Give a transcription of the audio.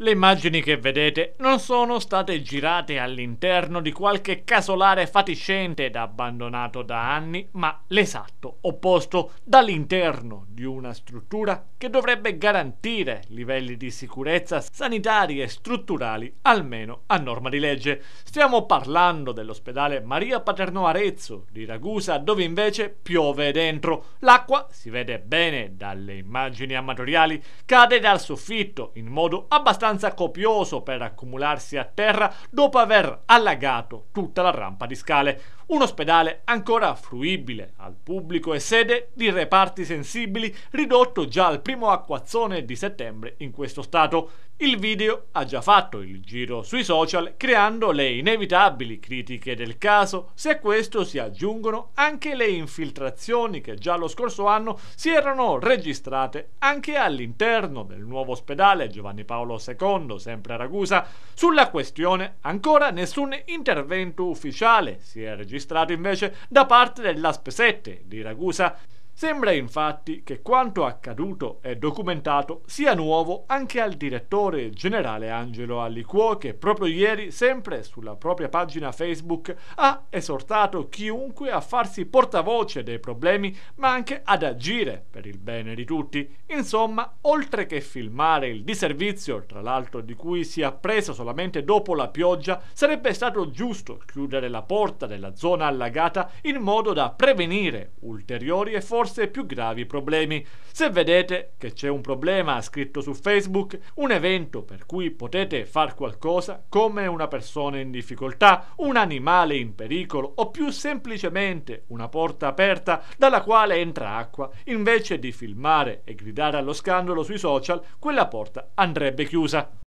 Le immagini che vedete non sono state girate all'interno di qualche casolare fatiscente ed abbandonato da anni, ma l'esatto opposto dall'interno di una struttura che dovrebbe garantire livelli di sicurezza sanitari e strutturali almeno a norma di legge. Stiamo parlando dell'ospedale Maria Paternò Arezzo di Ragusa, dove invece piove dentro. L'acqua, si vede bene dalle immagini amatoriali, cade dal soffitto in modo abbastanza abbastanza copioso per accumularsi a terra dopo aver allagato tutta la rampa di scale. Un ospedale ancora fruibile al pubblico e sede di reparti sensibili ridotto già al primo acquazzone di settembre in questo stato. Il video ha già fatto il giro sui social creando le inevitabili critiche del caso, se a questo si aggiungono anche le infiltrazioni che già lo scorso anno si erano registrate anche all'interno del nuovo ospedale Giovanni Paolo II, sempre a Ragusa. Sulla questione ancora nessun intervento ufficiale si è registrato registrato invece da parte dell'ASP7 di Ragusa Sembra infatti che quanto accaduto e documentato sia nuovo anche al direttore generale Angelo Allicuo che proprio ieri, sempre sulla propria pagina Facebook, ha esortato chiunque a farsi portavoce dei problemi ma anche ad agire per il bene di tutti. Insomma, oltre che filmare il diservizio, tra l'altro di cui si è appreso solamente dopo la pioggia, sarebbe stato giusto chiudere la porta della zona allagata in modo da prevenire ulteriori e forti forse più gravi problemi. Se vedete che c'è un problema scritto su Facebook, un evento per cui potete far qualcosa, come una persona in difficoltà, un animale in pericolo o più semplicemente una porta aperta dalla quale entra acqua, invece di filmare e gridare allo scandalo sui social, quella porta andrebbe chiusa.